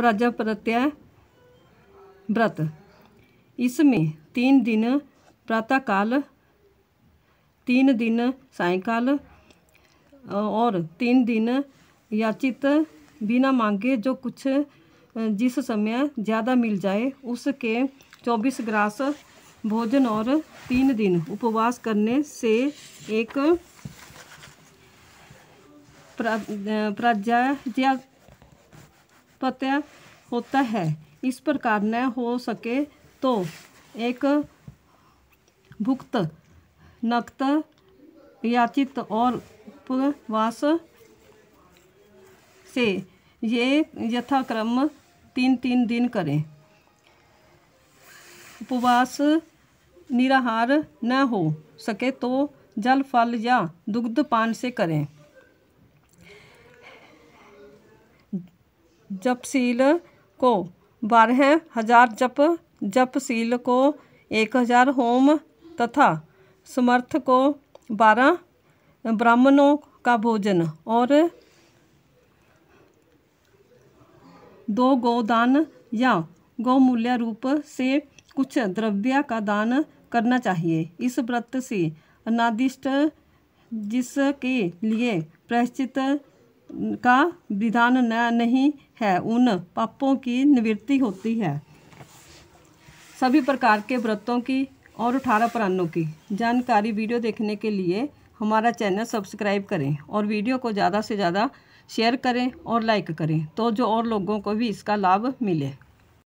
प्रजा व्रत इसमें तीन दिन प्रातःकाल तीन दिन सायकाल और तीन दिन याचित बिना मांगे जो कुछ जिस समय ज़्यादा मिल जाए उसके चौबीस ग्रास भोजन और तीन दिन उपवास करने से एक प्रजा प्रत्यय होता है इस प्रकार न हो सके तो एक भुक्त नक्त याचित और उपवास से ये यथाक्रम तीन तीन दिन करें उपवास निराहार न हो सके तो जल फल या दुग्ध पान से करें जपशील को बारह हजार जप जपशील को एक हजार होम तथा समर्थ को बारह ब्राह्मणों का भोजन और दो गोदान या गौमूल्य रूप से कुछ द्रव्य का दान करना चाहिए इस व्रत से अनादिष्ट जिसके लिए प्रश्चित का विधान न नहीं है उन पापों की निवृत्ति होती है सभी प्रकार के व्रतों की और अठारह प्राणों की जानकारी वीडियो देखने के लिए हमारा चैनल सब्सक्राइब करें और वीडियो को ज़्यादा से ज़्यादा शेयर करें और लाइक करें तो जो और लोगों को भी इसका लाभ मिले